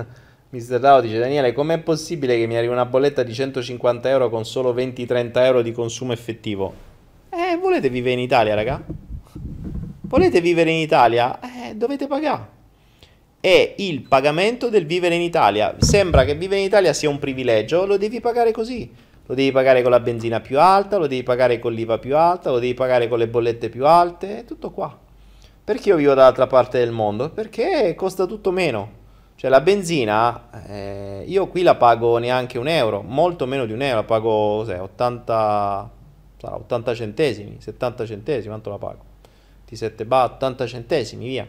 Mister Dao dice Daniele, com'è possibile che mi arrivi una bolletta di 150 euro con solo 20-30 euro di consumo effettivo? Eh, volete vivere in Italia, raga? Volete vivere in Italia? Eh, dovete pagare. È il pagamento del vivere in Italia. Sembra che vivere in Italia sia un privilegio, lo devi pagare così. Lo devi pagare con la benzina più alta, lo devi pagare con l'IVA più alta, lo devi pagare con le bollette più alte, è tutto qua. Perché io vivo dall'altra parte del mondo? Perché costa tutto meno. Cioè la benzina, eh, io qui la pago neanche un euro, molto meno di un euro, la pago cos'è, 80, 80 centesimi, 70 centesimi, quanto la pago? Di 7 bar, 80 centesimi, via.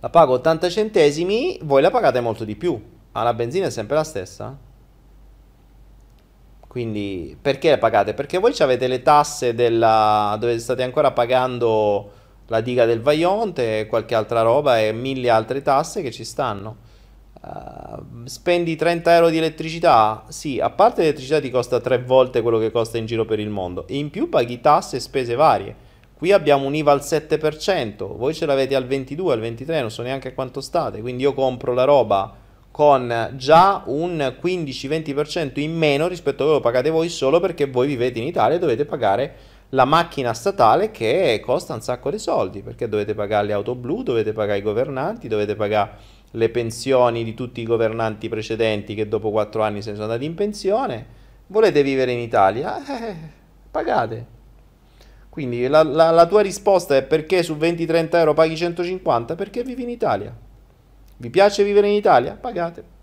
La pago 80 centesimi, voi la pagate molto di più, ma la benzina è sempre la stessa. Quindi perché la pagate? Perché voi avete le tasse della... dove state ancora pagando la diga del Vaionte e qualche altra roba e mille altre tasse che ci stanno. Uh, spendi 30 euro di elettricità? Sì, a parte l'elettricità ti costa tre volte quello che costa in giro per il mondo. E in più paghi tasse e spese varie. Qui abbiamo un IVA al 7%, voi ce l'avete al 22, al 23, non so neanche a quanto state. Quindi io compro la roba con già un 15-20% in meno rispetto a quello che pagate voi solo perché voi vivete in Italia e dovete pagare la macchina statale che costa un sacco di soldi, perché dovete pagare le auto blu, dovete pagare i governanti, dovete pagare le pensioni di tutti i governanti precedenti che dopo quattro anni se ne sono andati in pensione. Volete vivere in Italia? Eh, eh, eh pagate. Quindi la, la, la tua risposta è perché su 20-30 euro paghi 150? Perché vivi in Italia. Vi piace vivere in Italia? Pagate.